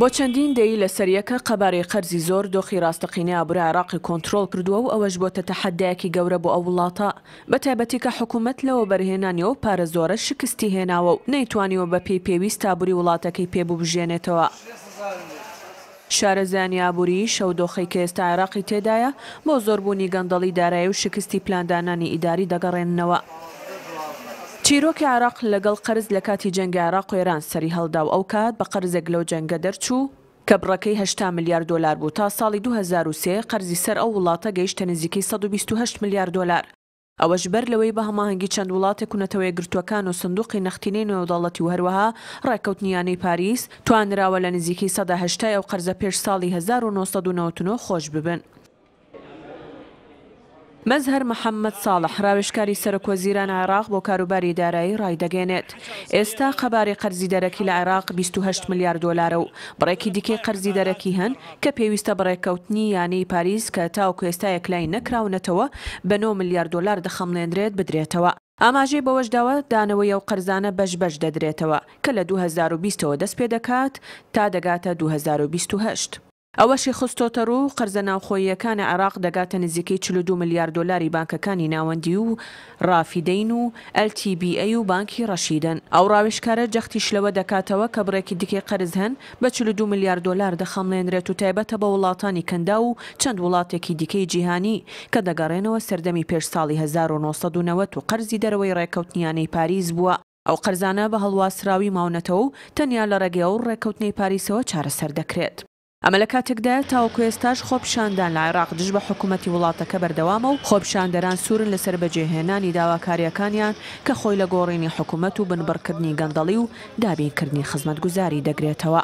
بۆ چەندین دەی لە سەریەکە قەبارەی قەرزی زۆر دۆخی ڕاستەقینە ئابرا عراقی کۆنتترۆل کردووە و ئەوەش بۆتە تەحەدایەکی گەورە بۆ ئەو وڵاتە بەتیبەتی کە حکوومەت لەوە بەرهێنانیەوە پارە زۆرە شکستی هێناوە و نەیتوانیەوە بە پێی پێویست تابوری وڵاتەکەی پێببژێنێتەوە. شارەزانی ئابووری شەودۆخی کە ئێستا عێراقی تێدایە بۆ زۆربوونی گەندەڵی دارایی و شکستی پلاندانانی ئیداری دەگەڕێننەوە. چیرۆکی عراق لەگەڵ قەرز لە کاتی جەنگ عراق ئێران سەری هەڵدا و ئەو کات بە قەرزێک لەو جەنگە دەرچوو کە بڕەکەی 8 میلیار دلار بوو تا ساڵی 2023 قەرزی سەر ئەو وڵاتە گەیشتە نزیکەی 128 میلیار دلار ئەوەش بەر لەوەی بە هەماهنگگی چەند وڵاتێک کوونەتەوەی گرتوەکان و سندوقی نختینەی نوێودەڵەتی و هەروەها ڕێککەوتنیانەی پاریس توانراوە لە نزیکی سەداهشتای ئەو قەرزە پێش ساڵی 1990 خۆش ببن مەزهر محەممەد ساڵح راوشکاری سەرکۆزیران عێراق بۆ کاروباری دارایی ڕایدەگەێنێت ئێستا خەباری قەرزی دەرەکی لە عێراق 28 میلیارد دلارە و بڕێکی دیکەی قەرزی دەرەکی هەن کە پێویستە بڕێککەوتنی یانەی پاریس کە تاوکو ئێستا یەکلای نەکراونەتەوە بە 9 میلیارد دلار دەخەمڵێنرێت بدرێتەوە ئاماژەی بەوەشداوە دانەوەی ئەو قەرزانە بەش بەش دەدرێتەوە کە لە 2020ەوە دەست پێ دەکات تا دەگاتە 2028. ئەوەشی خستۆتەر و قەرزە ناوخۆیەکانە عراق دەگاتە نزیکەی 42 میلیارد دلاری بانکەکانی ناوەندی و ڕافیدەین و LTBA و بانکی ڕەشیدن ئەو ڕاوشکارە جەختیش لەوە دەکاتەوە کە بڕێکی دیکەی قەرز هەن بە 42 میلیارد دلار دەخەمڵێنرێت و تایبەتە بە وڵاتانی کەندا و چەند وڵاتێکی دیکەی جیهانی کە دەگەڕێنەوە سەردەمی پێش ساڵی 1990 و قەرزی دەرەوەی ڕێکەوتنیانەی پاریز بووە ئەو قەرزانە بە هەڵواسراوی ماونەتەوە و تەنیا لە ڕێگەی ئەو ڕێکەوتنەی پاریسەوە چارەسەر دەکرێت. ئەمە لە کاتێکدا تاوەکو ئێستاش خۆپشاندان لە عێراق دژ بە حکوومەتتی وڵاتەکە بەردەوامە و خۆپشاندەران سوورن لەسەر بەجێهێنانی داواکاریەکانیان کە خۆی لە گۆڕینی حکوومەت و بنبڕکردنی گەندەڵی و دابینکردنی خزمەتگوزاری دەگرێتەوە.